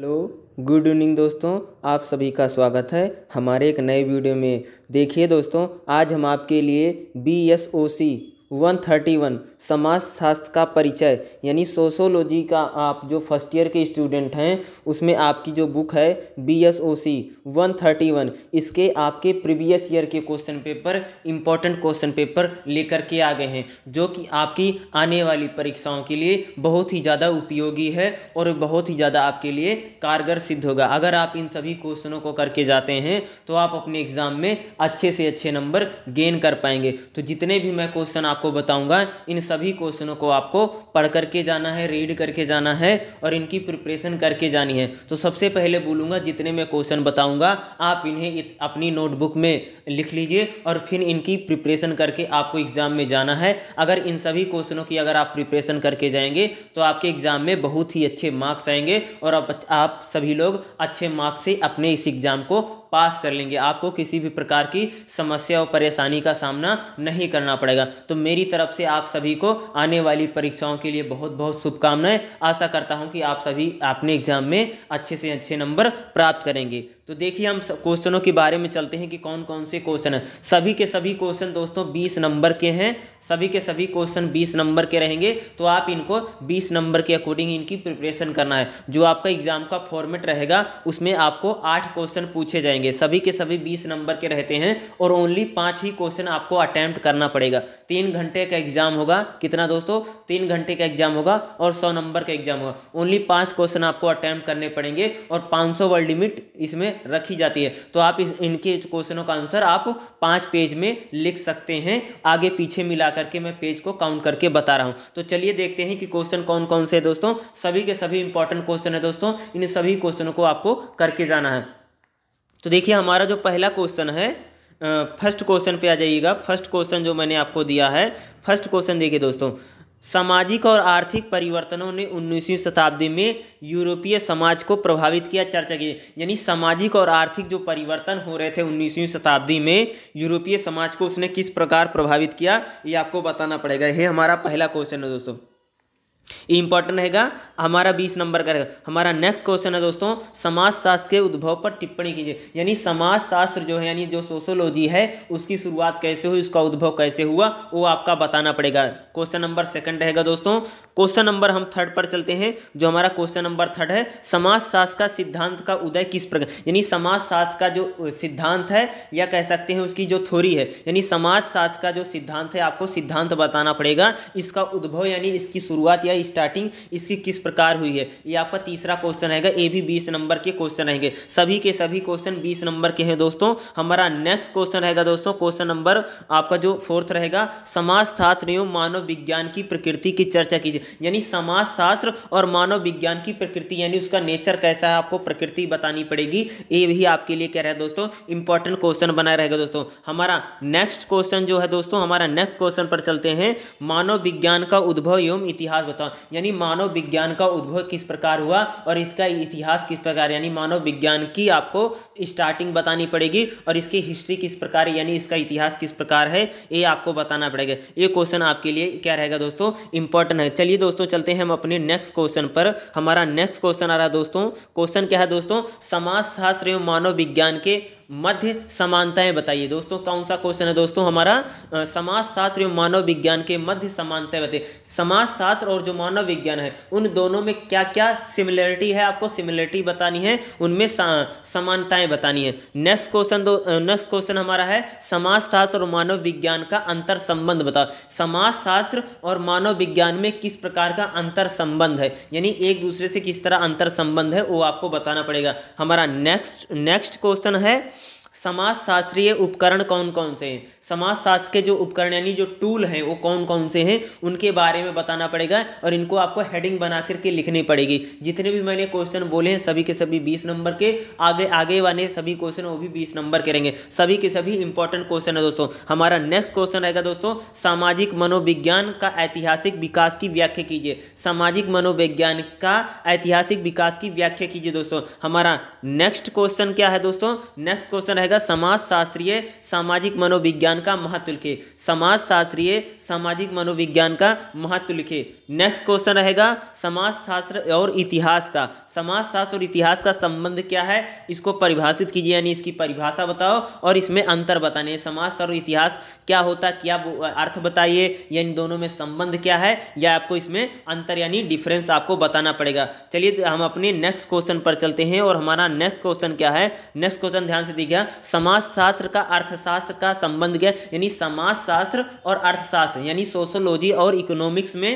hello good evening दोस्तों आप सभी का स्वागत है हमारे एक नए वीडियो में देखिए दोस्तों आज हम आपके लिए बी एस ओ सी 131 समाजशास्त्र का परिचय यानी सोशोलॉजी का आप जो फर्स्ट ईयर के स्टूडेंट हैं उसमें आपकी जो बुक है B S O C one thirty one इसके आपके प्रीवियस ईयर के question paper important question paper लेकर के आ गए हैं जो कि आपकी आने वाली परीक्षाओं के लिए बहुत ही ज़्यादा उपयोगी है और बहुत ही ज़्यादा आपके लिए कारगर सिद्ध होगा अगर आप इन सभी क्वेश्चनों को करके जाते हैं तो आप अपने एग्ज़ाम में अच्छे से अच्छे नंबर गेन कर पाएंगे तो जितने भी मैं क्वेश्चन आप आपको बताऊंगा इन सभी क्वेश्चनों को आपको पढ़ करके जाना है रीड करके जाना है और इनकी प्रिपरेशन करके जानी है तो सबसे पहले बोलूँगा जितने मैं क्वेश्चन बताऊँगा आप इन्हें अपनी नोटबुक में लिख लीजिए और फिर इनकी प्रिपरेशन करके आपको एग्ज़ाम में जाना है अगर इन सभी क्वेश्चनों की अगर आप प्रिपरेशन करके जाएंगे तो आपके एग्ज़ाम में बहुत ही अच्छे मार्क्स आएंगे और आप सभी लोग अच्छे मार्क्स से अपने इस एग्ज़ाम को पास कर लेंगे आपको किसी भी प्रकार की समस्या और परेशानी का सामना नहीं करना पड़ेगा तो मेरी तरफ से आप सभी को आने वाली परीक्षाओं के लिए बहुत बहुत शुभकामनाएं आशा करता हूं कि आप सभी अपने एग्जाम में अच्छे से अच्छे नंबर प्राप्त करेंगे तो देखिए हम क्वेश्चनों के बारे में चलते हैं कि कौन कौन से क्वेश्चन हैं सभी के सभी क्वेश्चन दोस्तों बीस नंबर के हैं सभी के सभी क्वेश्चन बीस नंबर के रहेंगे तो आप इनको बीस नंबर के अकॉर्डिंग इनकी प्रिपरेशन करना है जो आपका एग्जाम का फॉर्मेट रहेगा उसमें आपको आठ क्वेश्चन पूछे जाएंगे जाएंगे सभी के सभी बीस नंबर के रहते हैं और ओनली पाँच ही क्वेश्चन आपको अटैम्प्ट करना पड़ेगा तीन घंटे का एग्जाम होगा कितना दोस्तों तीन घंटे का एग्जाम होगा और सौ नंबर का एग्जाम होगा ओनली पाँच क्वेश्चन आपको अटैम्प्ट करने पड़ेंगे और पाँच सौ वर्ड लिमिट इसमें रखी जाती है तो आप इस इनके क्वेश्चनों का आंसर आप पाँच पेज में लिख सकते हैं आगे पीछे मिला करके मैं पेज को काउंट करके बता रहा हूँ तो चलिए देखते हैं कि क्वेश्चन कौन कौन से दोस्तों सभी के सभी इंपॉर्टेंट क्वेश्चन है दोस्तों इन सभी क्वेश्चनों को आपको करके जाना है तो देखिए हमारा जो पहला क्वेश्चन है फर्स्ट क्वेश्चन पे आ जाइएगा फर्स्ट क्वेश्चन जो मैंने आपको दिया है फर्स्ट क्वेश्चन देखिए दोस्तों सामाजिक और आर्थिक परिवर्तनों ने 19वीं शताब्दी में यूरोपीय समाज को प्रभावित किया चर्चा की यानी सामाजिक और आर्थिक जो परिवर्तन हो रहे थे 19वीं शताब्दी में यूरोपीय समाज को उसने किस प्रकार प्रभावित किया ये आपको बताना पड़ेगा ये हमारा पहला क्वेश्चन है दोस्तों ये इंपॉर्टेंट रहेगा हमारा बीस नंबर का रहेगा हमारा नेक्स्ट क्वेश्चन है दोस्तों समाज शास्त्र के उद्भव पर टिप्पणी कीजिए यानी समाज शास्त्र जो है यानी जो सोशोलॉजी है उसकी शुरुआत कैसे हुई उसका उद्भव कैसे हुआ वो आपका बताना पड़ेगा क्वेश्चन नंबर सेकंड रहेगा दोस्तों क्वेश्चन नंबर हम थर्ड पर चलते हैं जो हमारा क्वेश्चन नंबर थर्ड है समाज शास्त्र का सिद्धांत का उदय किस प्रकार यानी समाज शास्त्र का जो सिद्धांत है या कह सकते हैं उसकी जो थोरी है यानी समाज शास्त्र का जो सिद्धांत है आपको सिद्धांत बताना पड़ेगा इसका उद्भव यानी इसकी शुरुआत या स्टार्टिंग इसकी किस प्रकार हुई है ये आपका तीसरा क्वेश्चन रहेगा ए भी बीस नंबर के क्वेश्चन रहेंगे सभी के सभी क्वेश्चन बीस नंबर के हैं दोस्तों हमारा नेक्स्ट क्वेश्चन रहेगा दोस्तों क्वेश्चन नंबर आपका जो फोर्थ रहेगा समाजशास्त्र एवं मानव विज्ञान की प्रकृति की चर्चा कीजिए यानी समाजशास्त्र और मानव विज्ञान की प्रकृति यानी उसका नेचर कैसा है आपको प्रकृति बतानी पड़ेगी ये भी आपके लिए कह रहा है दोस्तों इंपॉर्टेंट क्वेश्चन बना रहेगा दोस्तों हमारा नेक्स्ट क्वेश्चन जो है दोस्तों हमारा नेक्स्ट क्वेश्चन पर चलते हैं मानव विज्ञान का उद्भव एवं इतिहास बताओ बताता हूँ यानी मानव विज्ञान का उद्भव किस प्रकार हुआ और इसका इतिहास किस प्रकार यानी मानव विज्ञान की आपको स्टार्टिंग बतानी पड़ेगी और इसकी हिस्ट्री किस प्रकार यानी इसका इतिहास किस प्रकार है ये आपको बताना पड़ेगा ये क्वेश्चन आपके लिए क्या रहेगा दोस्तों इंपॉर्टेंट है चलिए दोस्तों चलते हैं हम अपने नेक्स्ट क्वेश्चन पर हमारा नेक्स्ट क्वेश्चन आ रहा है दोस्तों क्वेश्चन क्या है दोस्तों समाज शास्त्र एवं मानव विज्ञान के मध्य समानताएं बताइए दोस्तों कौन सा क्वेश्चन है दोस्तों हमारा समाज शास्त्र एवं मानव विज्ञान के मध्य समानताएं बताइए समाज शास्त्र और जो मानव विज्ञान है उन दोनों में क्या क्या सिमिलरिटी है आपको सिमिलरिटी बतानी है उनमें समानताएं बतानी है नेक्स्ट क्वेश्चन दो नेक्स्ट क्वेश्चन हमारा है समाज शास्त्र और मानव विज्ञान का अंतर संबंध बताओ समाज शास्त्र और मानव विज्ञान में किस प्रकार का अंतर संबंध है यानी एक दूसरे से किस तरह अंतर संबंध है वो आपको बताना पड़ेगा हमारा नेक्स्ट नेक्स्ट क्वेश्चन है समाज शास्त्रीय उपकरण कौन कौन से हैं समाज शास्त्र के जो उपकरण यानी जो टूल हैं वो कौन कौन से हैं उनके बारे में बताना पड़ेगा और इनको आपको हेडिंग बना करके लिखनी पड़ेगी जितने भी मैंने क्वेश्चन बोले हैं सभी के सभी बीस नंबर के आगे आगे वाले सभी क्वेश्चन वो भी बीस नंबर के रहेंगे सभी के सभी इंपॉर्टेंट क्वेश्चन है दोस्तों हमारा नेक्स्ट क्वेश्चन रहेगा दोस्तों सामाजिक मनोविज्ञान का ऐतिहासिक विकास की व्याख्या कीजिए सामाजिक मनोविज्ञान का ऐतिहासिक विकास की व्याख्या कीजिए दोस्तों हमारा नेक्स्ट क्वेश्चन क्या है दोस्तों नेक्स्ट क्वेश्चन रहेगा समाज शास्त्रीय सामाजिक मनोविज्ञान का महत्व लिखे समाज शास्त्रीय सामाजिक मनोविज्ञान का महत्व लिखे नेक्स्ट क्वेश्चन रहेगा समाज शास्त्र और इतिहास का समाज शास्त्र और इतिहास का संबंध क्या है इसको परिभाषित कीजिए यानी इसकी परिभाषा बताओ और इसमें अंतर बताने समाज और इतिहास क्या होता क्या अर्थ बताइए यानी दोनों में संबंध क्या है या आपको इसमें अंतर यानी डिफरेंस आपको बताना पड़ेगा चलिए तो हम अपने नेक्स्ट क्वेश्चन पर चलते हैं और हमारा नेक्स्ट क्वेश्चन क्या है नेक्स्ट क्वेश्चन ध्यान से दिखा समाजशास्त्र का अर्थशास्त्र का संबंध क्या यानी समाजशास्त्र और अर्थशास्त्र यानी सोशोलॉजी और इकोनॉमिक्स में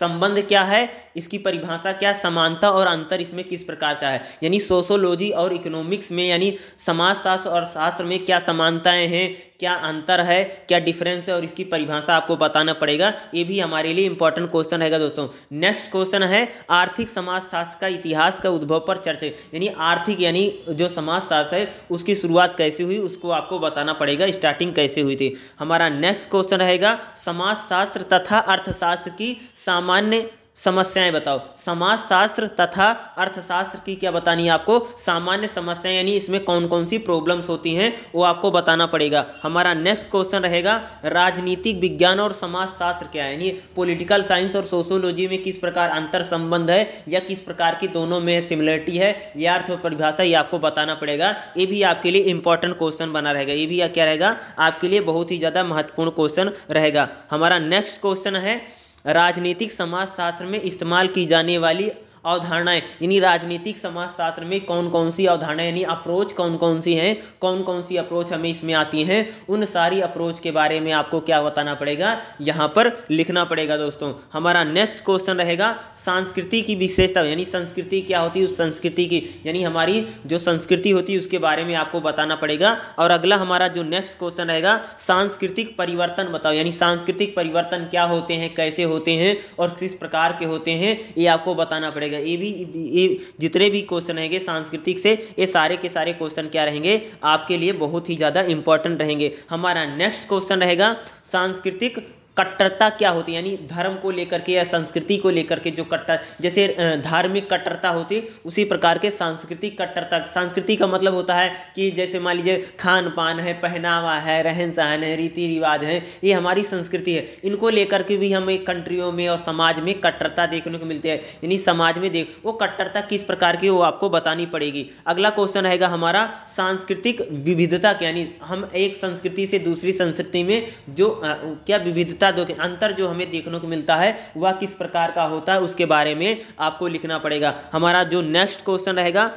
संबंध क्या है इसकी परिभाषा क्या समानता और अंतर इसमें किस प्रकार का है यानी सोशोलॉजी और इकोनॉमिक्स में यानी समाजशास्त्र और शास्त्र में क्या समानताएं हैं क्या अंतर है क्या डिफरेंस है और इसकी परिभाषा आपको बताना पड़ेगा ये भी हमारे लिए इंपॉर्टेंट क्वेश्चन रहेगा दोस्तों नेक्स्ट क्वेश्चन है आर्थिक समाजशास्त्र का इतिहास का उद्भव पर चर्चा यानी आर्थिक यानी जो समाजशास्त्र है उसकी शुरुआत कैसे हुई उसको आपको बताना पड़ेगा स्टार्टिंग कैसे हुई थी हमारा नेक्स्ट क्वेश्चन रहेगा समाजशास्त्र तथा अर्थशास्त्र की साम सामान्य समस्याएं बताओ समाजशास्त्र तथा अर्थशास्त्र की क्या बतानी है आपको सामान्य समस्याएं यानी इसमें कौन कौन सी प्रॉब्लम्स होती हैं वो आपको बताना पड़ेगा हमारा नेक्स्ट क्वेश्चन रहेगा राजनीतिक विज्ञान और समाजशास्त्र क्या है यानी पॉलिटिकल साइंस और सोशोलॉजी में किस प्रकार अंतर संबंध है या किस प्रकार की दोनों में सिमिलरिटी है यह अर्थ परिभाषा ये आपको बताना पड़ेगा ये भी आपके लिए इंपॉर्टेंट क्वेश्चन बना रहेगा ये भी क्या रहेगा आपके लिए बहुत ही ज़्यादा महत्वपूर्ण क्वेश्चन रहेगा हमारा नेक्स्ट क्वेश्चन है राजनीतिक समाजशास्त्र में इस्तेमाल की जाने वाली अवधारणाएं यानी राजनीतिक समाजशास्त्र में कौन कौन सी अवधारणाएं यानी अप्रोच कौन कौन सी हैं कौन कौन सी अप्रोच हमें इसमें आती हैं उन सारी अप्रोच के बारे में आपको क्या बताना पड़ेगा यहाँ पर लिखना पड़ेगा दोस्तों हमारा नेक्स्ट क्वेश्चन रहेगा संस्कृति की विशेषता यानी संस्कृति क्या होती है उस संस्कृति की यानी हमारी जो संस्कृति होती है उसके बारे में आपको बताना पड़ेगा और अगला हमारा जो नेक्स्ट क्वेश्चन रहेगा सांस्कृतिक परिवर्तन बताओ यानी सांस्कृतिक परिवर्तन क्या होते हैं कैसे होते हैं और किस प्रकार के होते हैं ये आपको बताना पड़ेगा रहेगा ये भी ये जितने भी क्वेश्चन रहेंगे सांस्कृतिक से ये सारे के सारे क्वेश्चन क्या रहेंगे आपके लिए बहुत ही ज़्यादा इंपॉर्टेंट रहेंगे हमारा नेक्स्ट क्वेश्चन रहेगा सांस्कृतिक कट्टरता क्या होती है यानी धर्म को लेकर के या संस्कृति को लेकर के जो कट्टर जैसे धार्मिक कट्टरता होती उसी प्रकार के सांस्कृतिक कट्टरता सांस्कृति का मतलब होता है कि जैसे मान लीजिए खान पान है पहनावा है रहन सहन है रीति रिवाज है ये हमारी संस्कृति है इनको लेकर के भी हमें कंट्रियों में और समाज में कट्टरता देखने को मिलती है यानी समाज में देख वो कट्टरता किस प्रकार की वो आपको बतानी पड़ेगी अगला क्वेश्चन रहेगा हमारा सांस्कृतिक विविधता यानी हम एक संस्कृति से दूसरी संस्कृति में जो क्या विविधता विविधता दो के अंतर जो हमें देखने को मिलता है वह किस प्रकार का होता है उसके बारे में आपको लिखना पड़ेगा हमारा जो नेक्स्ट क्वेश्चन रहेगा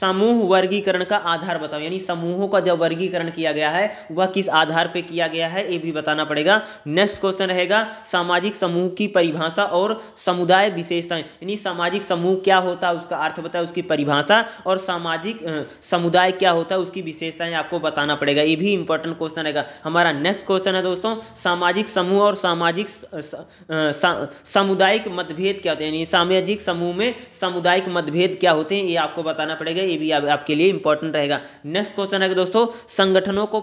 समूह वर्गीकरण का आधार बताओ यानी समूहों का जब वर्गीकरण किया गया है वह किस आधार पर किया गया है ये भी बताना पड़ेगा नेक्स्ट क्वेश्चन रहेगा सामाजिक समूह की परिभाषा और समुदाय विशेषताएं यानी सामाजिक समूह क्या होता है उसका अर्थ बताए उसकी परिभाषा और सामाजिक समुदाय क्या होता है उसकी विशेषताएं आपको बताना पड़ेगा ये भी इंपॉर्टेंट क्वेश्चन रहेगा हमारा नेक्स्ट क्वेश्चन है दोस्तों सामाजिक समूह और सामाजिक सामुदायिक मतभेद क्या होते हैं यानी सामाजिक समूह में सामुदायिक मतभेद क्या होते हैं ये आपको बताना पड़ेगा रहेगा ये भी आपके लिए इंपॉर्टेंट रहेगा नेक्स्ट क्वेश्चन है दोस्तों संगठनों को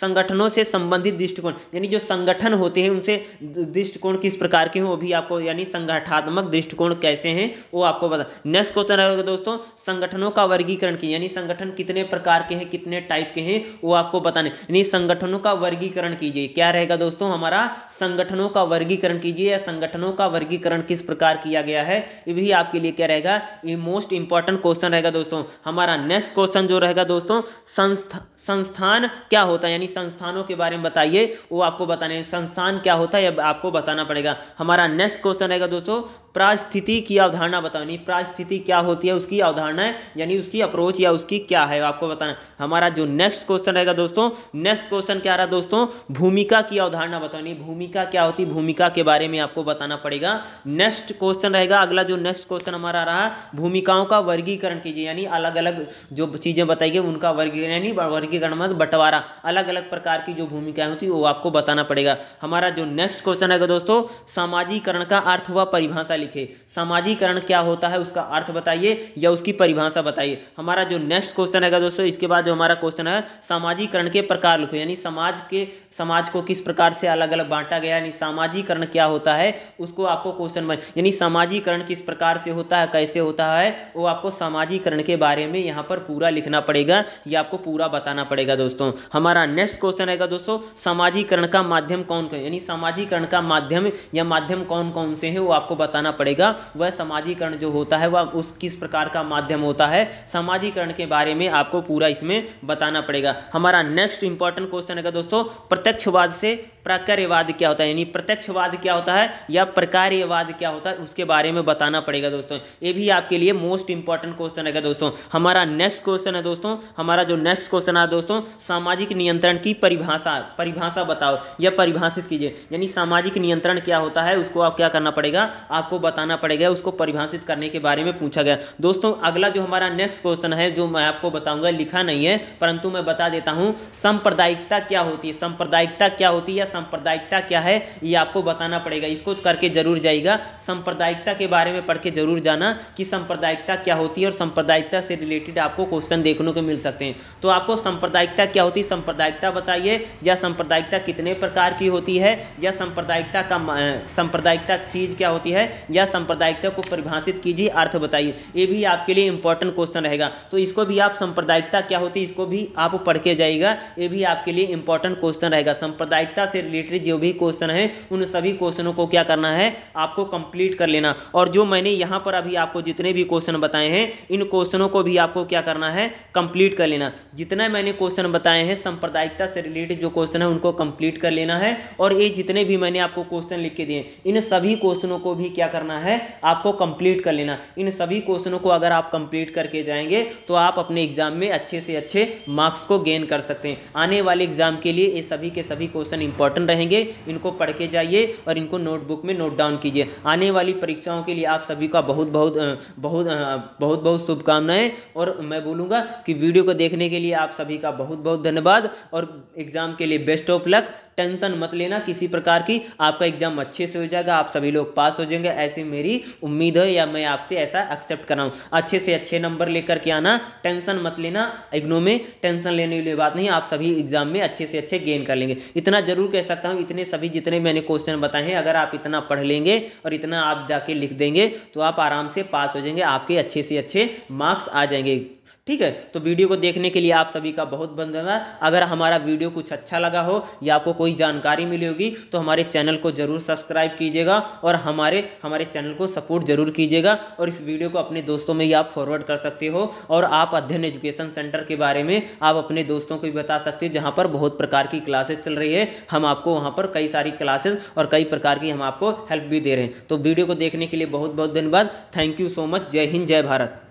संगठनों से संबंधित दृष्टिकोण यानी जो संगठन होते हैं उनसे दृष्टिकोण किस प्रकार के हों वो भी आपको यानी संगठात्मक दृष्टिकोण कैसे हैं वो आपको बता नेक्स्ट क्वेश्चन रहेगा दोस्तों संगठनों का वर्गीकरण की यानी संगठन कितने प्रकार के हैं कितने टाइप के हैं वो आपको बताने यानी संगठनों का वर्गीकरण कीजिए क्या रहेगा दोस्तों हमारा संगठनों का वर्गीकरण कीजिए या संगठनों का वर्गीकरण किस प्रकार किया गया है ये भी आपके लिए क्या रहेगा ये मोस्ट इंपॉर्टेंट क्वेश्चन रहेगा दोस्तों हमारा नेक्स्ट क्वेश्चन जो रहेगा दोस्तों संस्थान क्या होता है यानी यानी संस्थानों के बारे में बताइए वो आपको बताने संस्थान क्या होता है आपको बताना पड़ेगा हमारा नेक्स्ट क्वेश्चन रहेगा दोस्तों प्रास्थिति की अवधारणा बताओ यानी प्रास्थिति क्या होती है उसकी अवधारणा यानी उसकी अप्रोच या उसकी क्या है आपको बताना हमारा जो नेक्स्ट क्वेश्चन रहेगा दोस्तों नेक्स्ट क्वेश्चन क्या रहा दोस्तों भूमिका की अवधारणा बताओ यानी भूमिका क्या होती भूमिका के बारे में आपको बताना पड़ेगा नेक्स्ट क्वेश्चन रहेगा अगला जो नेक्स्ट क्वेश्चन हमारा रहा भूमिकाओं का वर्गीकरण कीजिए यानी अलग अलग जो चीज़ें बताइए उनका वर्गीकरण यानी वर्गीकरण मतलब बंटवारा अलग अलग प्रकार की जो भूमिकाएं होती है वो आपको बताना पड़ेगा हमारा जो नेक्स्ट क्वेश्चन है दोस्तों समाजीकरण का अर्थ हुआ परिभाषा लिखे समाजीकरण क्या होता है उसका अर्थ बताइए या उसकी परिभाषा बताइए हमारा जो नेक्स्ट क्वेश्चन है दोस्तों इसके बाद जो हमारा क्वेश्चन है समाजीकरण के प्रकार लिखो यानी समाज के समाज को किस प्रकार से अलग अलग बांटा गया यानी सामाजीकरण क्या होता है उसको आपको क्वेश्चन बन यानी समाजीकरण किस प्रकार से होता है कैसे होता है वो आपको समाजीकरण के बारे में यहाँ पर पूरा लिखना पड़ेगा या आपको पूरा बताना पड़ेगा दोस्तों हमारा नेक्स्ट नेक्स्ट क्वेश्चन आएगा दोस्तों समाजीकरण का माध्यम कौन कौन यानी समाजीकरण का माध्यम या माध्यम कौन कौन से हैं वो आपको बताना पड़ेगा वह समाजीकरण जो होता है वह उस किस प्रकार का माध्यम होता है समाजीकरण के बारे में आपको पूरा इसमें बताना पड़ेगा हमारा नेक्स्ट इंपॉर्टेंट क्वेश्चन आएगा दोस्तों प्रत्यक्षवाद से प्रकार्यवाद क्या होता है यानी प्रत्यक्षवाद क्या होता है या प्रकार्यवाद क्या होता है उसके बारे में बताना पड़ेगा दोस्तों ये भी आपके लिए मोस्ट इंपॉर्टेंट क्वेश्चन है दोस्तों हमारा नेक्स्ट क्वेश्चन है दोस्तों हमारा जो नेक्स्ट क्वेश्चन है दोस्तों सामाजिक नियंत्रण नियंत्रण की परिभाषा परिभाषा बताओ या परिभाषित कीजिए यानी सामाजिक नियंत्रण क्या होता है उसको आप क्या करना पड़ेगा आपको बताना पड़ेगा उसको परिभाषित करने के बारे में पूछा गया दोस्तों अगला जो हमारा नेक्स्ट क्वेश्चन है जो मैं आपको बताऊंगा लिखा नहीं है परंतु मैं बता देता हूँ सांप्रदायिकता क्या होती है सांप्रदायिकता क्या होती है या सांप्रदायिकता क्या है ये आपको बताना पड़ेगा इसको करके जरूर जाएगा सांप्रदायिकता के बारे में पढ़ के जरूर जाना कि सांप्रदायिकता क्या होती है और सांप्रदायिकता से रिलेटेड आपको क्वेश्चन देखने को मिल सकते हैं तो आपको सांप्रदायिकता क्या होती है सांप्रदायिक सांप्रदायिकता बताइए या सांप्रदायिकता कितने प्रकार की होती है या सांप्रदायिकता का सांप्रदायिकता चीज़ क्या होती है या सांप्रदायिकता को परिभाषित कीजिए अर्थ बताइए ये भी आपके लिए इंपॉर्टेंट क्वेश्चन रहेगा तो इसको भी आप सांप्रदायिकता क्या होती है इसको भी आप पढ़ के जाइएगा ये भी आपके लिए इंपॉर्टेंट क्वेश्चन रहेगा सांप्रदायिकता से रिलेटेड जो भी क्वेश्चन है उन सभी क्वेश्चनों को क्या करना है आपको कंप्लीट कर लेना और जो मैंने यहाँ पर अभी आपको जितने भी क्वेश्चन बताए हैं इन क्वेश्चनों को भी आपको क्या करना है कंप्लीट कर लेना जितना मैंने क्वेश्चन बताए हैं संप्रदाय न्यायिकता से रिलेटेड जो क्वेश्चन है उनको कंप्लीट कर लेना है और ये जितने भी मैंने आपको क्वेश्चन लिख के दिए इन सभी क्वेश्चनों को भी क्या करना है आपको कंप्लीट कर लेना इन सभी क्वेश्चनों को अगर आप कंप्लीट करके जाएंगे तो आप अपने एग्जाम में अच्छे से अच्छे मार्क्स को गेन कर सकते हैं आने वाले एग्जाम के लिए ये सभी के सभी क्वेश्चन इंपॉर्टेंट रहेंगे इनको पढ़ के जाइए और इनको नोटबुक में नोट डाउन कीजिए आने वाली परीक्षाओं के लिए आप सभी का बहुत बहुत बहुत बहुत बहुत शुभकामनाएं और मैं बोलूँगा कि वीडियो को देखने के लिए आप सभी का बहुत बहुत धन्यवाद और एग्ज़ाम के लिए बेस्ट ऑफ लक टेंशन मत लेना किसी प्रकार की आपका एग्ज़ाम अच्छे से हो जाएगा आप सभी लोग पास हो जाएंगे ऐसी मेरी उम्मीद है या मैं आपसे ऐसा एक्सेप्ट कराऊँ अच्छे से अच्छे नंबर लेकर के आना टेंशन मत लेना इग्नो में टेंशन लेने वाली बात नहीं आप सभी एग्ज़ाम में अच्छे से अच्छे गेन कर लेंगे इतना ज़रूर कह सकता हूँ इतने सभी जितने मैंने क्वेश्चन बताए हैं अगर आप इतना पढ़ लेंगे और इतना आप जाके लिख देंगे तो आप आराम से पास हो जाएंगे आपके अच्छे से अच्छे मार्क्स आ जाएंगे ठीक है तो वीडियो को देखने के लिए आप सभी का बहुत बहुत धन्यवाद अगर हमारा वीडियो कुछ अच्छा लगा हो या आपको कोई जानकारी मिली होगी तो हमारे चैनल को जरूर सब्सक्राइब कीजिएगा और हमारे हमारे चैनल को सपोर्ट जरूर कीजिएगा और इस वीडियो को अपने दोस्तों में ही आप फॉरवर्ड कर सकते हो और आप अध्ययन एजुकेशन सेंटर के बारे में आप अपने दोस्तों को भी बता सकते हो जहाँ पर बहुत प्रकार की क्लासेस चल रही है हम आपको वहाँ पर कई सारी क्लासेस और कई प्रकार की हम आपको हेल्प भी दे रहे हैं तो वीडियो को देखने के लिए बहुत बहुत धन्यवाद थैंक यू सो मच जय हिंद जय भारत